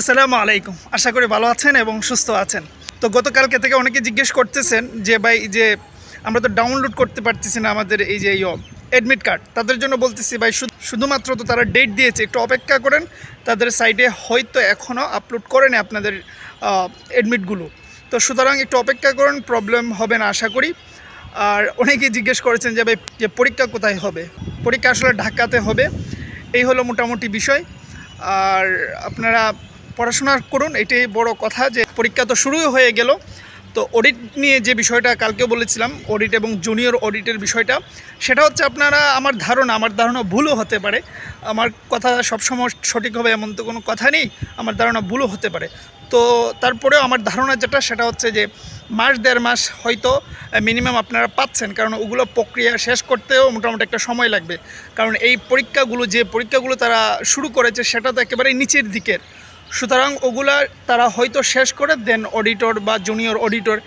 আসসালামু আলাইকুম আশা করি ভালো আছেন এবং সুস্থ আছেন তো গতকালকে থেকে অনেকে জিজ্ঞেস করতেছেন যে ভাই যে আমরা তো ডাউনলোড করতে পারতেছি না আমাদের এই যে অ্যাডমিট কার্ড তাদের জন্য বলতেছি ভাই শুধুমাত্র তো তারা ডেট দিয়েছে একটু অপেক্ষা করেন তাদের সাইডে হয়তো এখনও আপলোড করেনি আপনাদের অ্যাডমিটগুলো তো সুতরাং একটু অপেক্ষা করেন প্রবলেম হবে না আশা করি আর অনেকেই জিজ্ঞেস করেছেন যে ভাই যে পরীক্ষা কোথায় হবে পরীক্ষা আসলে ঢাকাতে হবে এই হলো মোটামুটি বিষয় আর আপনারা পড়াশোনা করুন এটাই বড় কথা যে পরীক্ষা তো শুরুই হয়ে গেল তো অডিট নিয়ে যে বিষয়টা কালকে বলেছিলাম অডিট এবং জুনিয়র অডিটের বিষয়টা সেটা হচ্ছে আপনারা আমার ধারণা আমার ধারণা ভুলও হতে পারে আমার কথা সবসময় সঠিক হবে এমন তো কোনো কথা নেই আমার ধারণা ভুলও হতে পারে তো তারপরেও আমার ধারণা যেটা সেটা হচ্ছে যে মাস দেড় মাস হয়তো মিনিমাম আপনারা পাচ্ছেন কারণ ওগুলো প্রক্রিয়া শেষ করতেও মোটামুটি একটা সময় লাগবে কারণ এই পরীক্ষাগুলো যে পরীক্ষাগুলো তারা শুরু করেছে সেটা তো একেবারে নিচের দিকের সুতরাং ওগুলা তারা হয়তো শেষ করে দেন অডিটর বা জুনিয়র অডিটর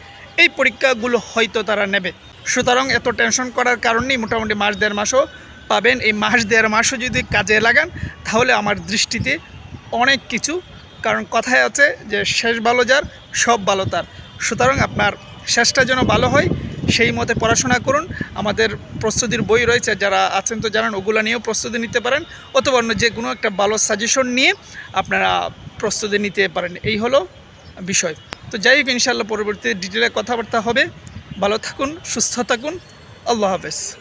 এই পরীক্ষাগুলো হয়তো তারা নেবে সুতরাং এত টেনশন করার কারণেই মোটামুটি মাস দেড় মাসও পাবেন এই মাস দেড় মাসও যদি কাজে লাগান তাহলে আমার দৃষ্টিতে অনেক কিছু কারণ কথায় আছে যে শেষ ভালো যার সব ভালো তার সুতরাং আপনার শেষটা যেন ভালো হয় সেই মতে পড়াশোনা করুন আমাদের প্রস্তুতির বই রয়েছে যারা আছেন তো জানান ওগুলো নিয়েও প্রস্তুতি নিতে পারেন অথবা অন্য যে কোনো একটা ভালো সাজেশন নিয়ে আপনারা প্রস্তুতি নিতে পারেন এই হলো বিষয় তো যাই হোক ইনশাল্লাহ পরবর্তীতে ডিটেলে কথাবার্তা হবে ভালো থাকুন সুস্থ থাকুন আল্লাহ হাফেজ